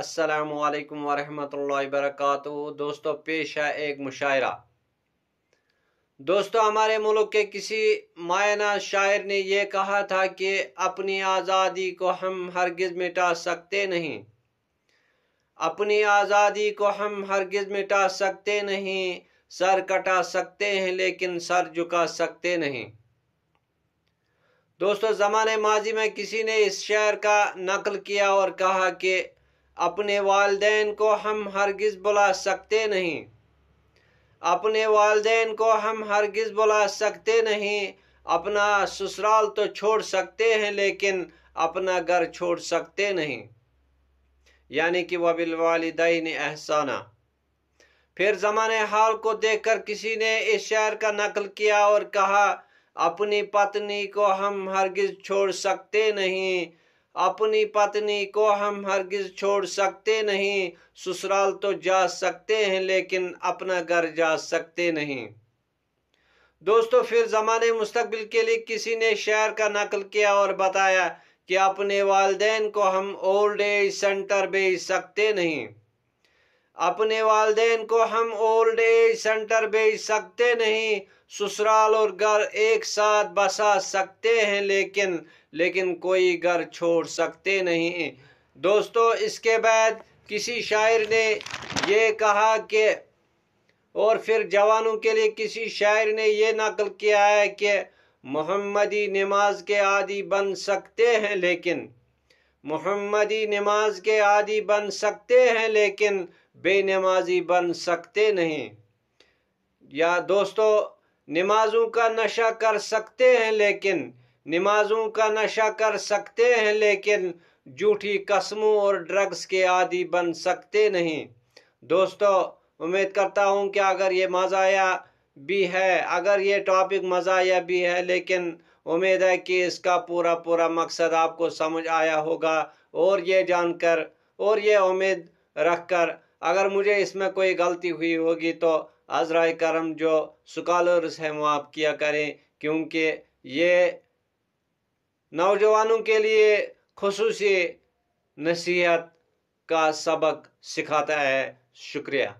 असलकम वरहमल वरक दोस्तों पेश है एक मुशायरा दोस्तों हमारे मुल्क के किसी मायना शायर ने यह कहा था कि अपनी आज़ादी को हम हरगिज़ मिटा सकते नहीं अपनी आज़ादी को हम हरगिज़ मिटा सकते नहीं सर कटा सकते हैं लेकिन सर झुका सकते नहीं दोस्तों ज़माने माजी में किसी ने इस शायर का नकल किया और कहा कि अपने वालदेन को हम हरगिज़ बुला सकते नहीं अपने वालदेन को हम हरगिज़ बुला सकते नहीं अपना ससुराल तो छोड़ सकते हैं लेकिन अपना घर छोड़ सकते नहीं यानी कि वबिल ने एहसाना फिर ज़माने हाल को देखकर किसी ने इस शहर का नकल किया और कहा अपनी पत्नी को हम हरगिज़ छोड़ सकते नहीं अपनी पत्नी को हम हरगिज छोड़ सकते नहीं ससुराल तो जा सकते हैं लेकिन अपना घर जा सकते नहीं दोस्तों फिर ज़माने मुस्तबिल के लिए किसी ने शेयर का नकल किया और बताया कि अपने वालदेन को हम ओल्ड एज सेंटर भेज सकते नहीं अपने वालदेन को हम ओल्ड एज सेंटर भेज सकते नहीं ससुराल और घर एक साथ बसा सकते हैं लेकिन लेकिन कोई घर छोड़ सकते नहीं दोस्तों इसके बाद किसी शायर ने ये कहा कि और फिर जवानों के लिए किसी शायर ने यह नकल किया है कि मोहम्मदी नमाज के आदि बन सकते हैं लेकिन मोहम्मदी नमाज के आदि बन सकते हैं लेकिन बेनमाजी बन सकते नहीं या दोस्तों नमाजों का नशा कर सकते हैं लेकिन नमाजों का नशा कर सकते हैं लेकिन झूठी कस्मों और ड्रग्स के आदि बन सकते नहीं दोस्तों उम्मीद करता हूँ कि अगर ये मज़ाया भी है अगर ये टॉपिक मज़ाया भी है लेकिन उम्मीद है कि इसका पूरा पूरा मकसद आपको समझ आया होगा और ये जानकर और ये उम्मीद रख कर अगर मुझे इसमें कोई गलती हुई होगी तो अजरा करम जो स्कॉलर्स हैं वो आप किया करें क्योंकि ये नौजवानों के लिए खसूस नसीहत का सबक सिखाता है शुक्रिया